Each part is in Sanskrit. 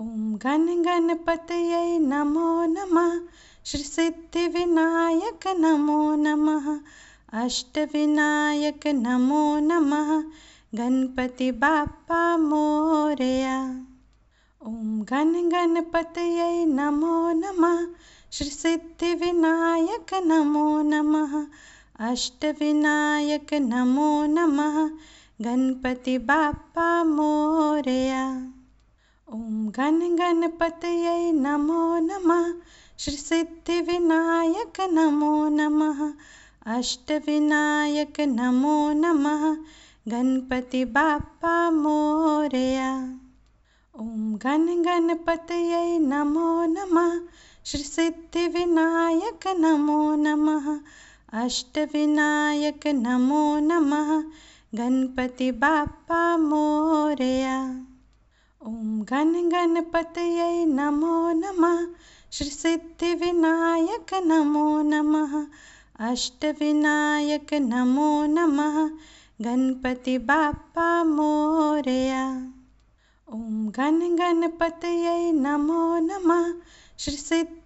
ॐ गण गणपतये नमो नमः श्रीसिद्धिविनायक सिद्धिविनायक नमो नमः अष्टविनायक नमो नमः गणपति बाप्पा मोरया ॐ गण गणपतये नमो नमः श्रीसिद्धिविनायक सिद्धिविनायक नमो नमः अष्टविनायक नमो नमः गणपति बाप्पा मोरया ॐ गण गणपतये नमो नमः श्रीसिद्धिविनायक सिद्धिविनायक नमो नमः अष्टविनायक नमो नमः गणपति बाप्पा मोरया ॐ गण गणपतये नमो नमः श्रीसिद्धिविनायक सिद्धिविनायक नमो नमः अष्टविनायक नमो नमः गणपति बाप्पा मोरया ॐ गण गणपतये नमो नमः श्रीसिद्धिविनायक सिद्धिविनायक नमो नमः अष्टविनायक नमो नमः गणपति बाप्पा मोरया ॐ गणपतये नमो नमः श्रीसिद्धिविनायक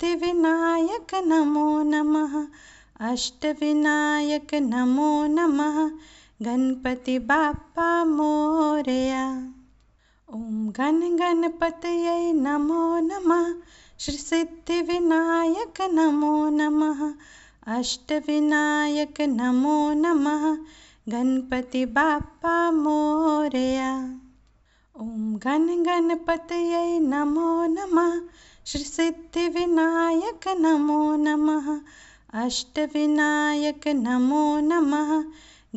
सिद्धिविनायक नमो नमः अष्टविनायक नमो नमः गणपति बाप्पा मोरया ॐ गण गणपतये नमो नमः श्रीसिद्धिविनायक सिद्धिविनायक नमो नमः अष्टविनायक नमो नमः गणपति बाप्पा मोरया ॐ गण गणपतये नमो नमः श्रीसिद्धिविनायक सिद्धिविनायक नमो नमः अष्टविनायक नमो नमः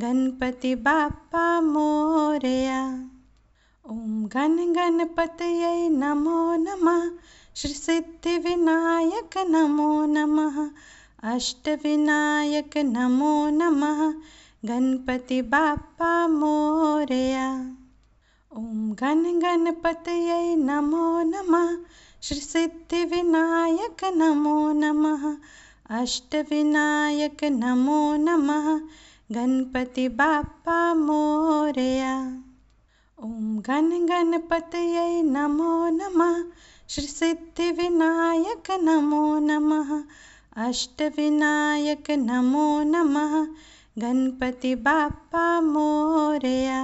गणपति बाप्पा मोरया गनगणपति नमो नमः श्रीसिद्धिविनायक सिद्धिविनायक नमो नमः अष्टविनायक नमो नमः गणपति बाप्प मोया ॐ गनगणपति नमो नमः श्रीसिद्धिविनायक सिद्धिविनायक नमो नमः अष्टविनायक नमो नमः गणपति बाप्पा मोरया गण गणपत नमो नम श्री सिद्धि विनायक नमो नमः अष्टविनायक नमो नम गणपति बापा मोरया